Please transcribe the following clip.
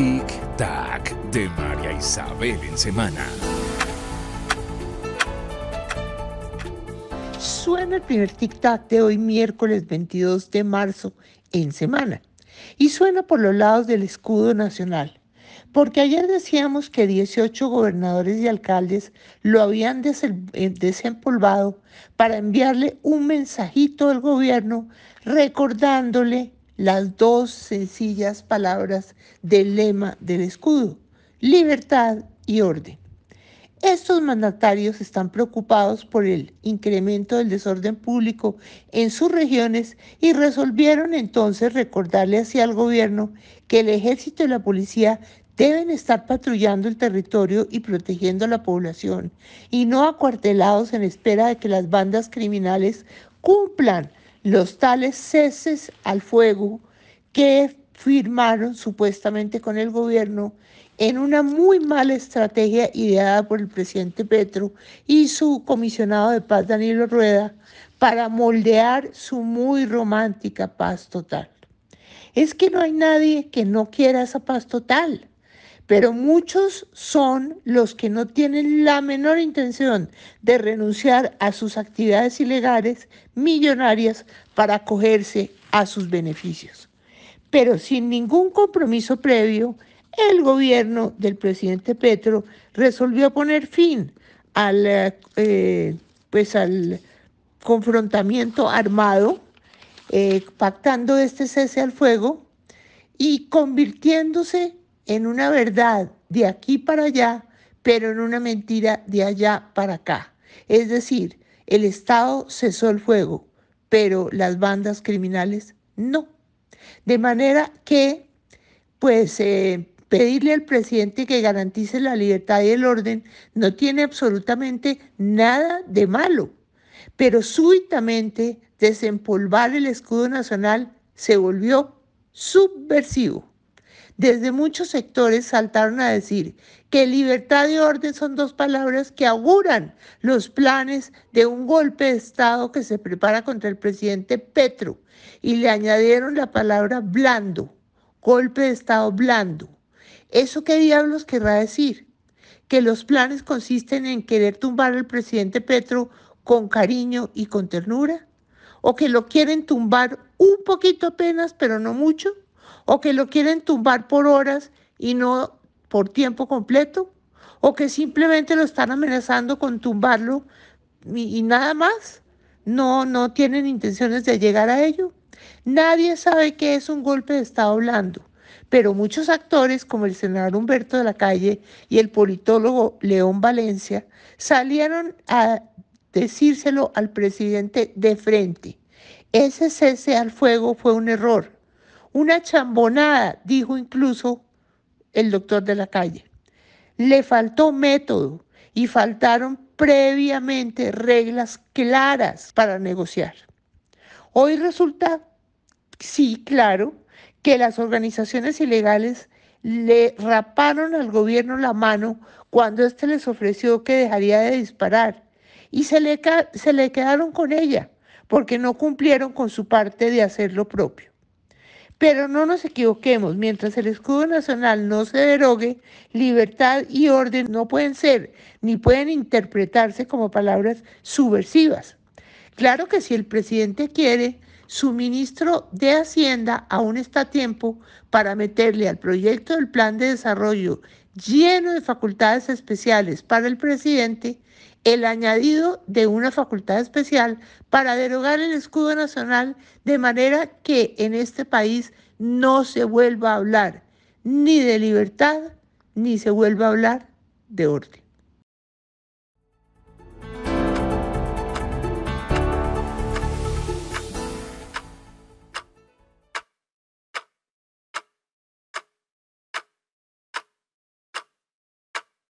Tic Tac de María Isabel en semana. Suena el primer Tic Tac de hoy miércoles 22 de marzo en semana y suena por los lados del escudo nacional, porque ayer decíamos que 18 gobernadores y alcaldes lo habían eh, desempolvado para enviarle un mensajito al gobierno recordándole las dos sencillas palabras del lema del escudo, libertad y orden. Estos mandatarios están preocupados por el incremento del desorden público en sus regiones y resolvieron entonces recordarle así al gobierno que el ejército y la policía deben estar patrullando el territorio y protegiendo a la población y no acuartelados en espera de que las bandas criminales cumplan los tales ceses al fuego que firmaron supuestamente con el gobierno en una muy mala estrategia ideada por el presidente Petro y su comisionado de paz Danilo Rueda para moldear su muy romántica paz total. Es que no hay nadie que no quiera esa paz total pero muchos son los que no tienen la menor intención de renunciar a sus actividades ilegales millonarias para acogerse a sus beneficios. Pero sin ningún compromiso previo, el gobierno del presidente Petro resolvió poner fin al, eh, pues al confrontamiento armado, eh, pactando este cese al fuego y convirtiéndose en una verdad de aquí para allá, pero en una mentira de allá para acá. Es decir, el Estado cesó el fuego, pero las bandas criminales no. De manera que, pues, eh, pedirle al presidente que garantice la libertad y el orden no tiene absolutamente nada de malo, pero súbitamente desempolvar el escudo nacional se volvió subversivo desde muchos sectores saltaron a decir que libertad y orden son dos palabras que auguran los planes de un golpe de Estado que se prepara contra el presidente Petro y le añadieron la palabra blando, golpe de Estado blando. ¿Eso qué diablos querrá decir? Que los planes consisten en querer tumbar al presidente Petro con cariño y con ternura, o que lo quieren tumbar un poquito apenas, pero no mucho o que lo quieren tumbar por horas y no por tiempo completo, o que simplemente lo están amenazando con tumbarlo y, nada más. No, no tienen intenciones de llegar a ello. Nadie sabe qué es un golpe de Estado blando, pero muchos actores, como el senador Humberto de la Calle y el politólogo León Valencia, salieron a decírselo al presidente de frente. Ese cese al fuego fue un error. Una chambonada, dijo incluso el doctor de la calle. Le faltó método y faltaron previamente reglas claras para negociar. Hoy resulta, sí, claro, que las organizaciones ilegales le raparon al gobierno la mano cuando éste les ofreció que dejaría de disparar y se le, se le quedaron con ella porque no cumplieron con su parte de hacer lo propio. Pero no nos equivoquemos, mientras el escudo nacional no se derogue, libertad y orden no pueden ser ni pueden interpretarse como palabras subversivas. Claro que si el presidente quiere, su ministro de Hacienda aún está a tiempo para meterle al proyecto del plan de desarrollo lleno de facultades especiales para el presidente, el añadido de una facultad especial para derogar el escudo nacional de manera que en este país no se vuelva a hablar ni de libertad, ni se vuelva a hablar de orden.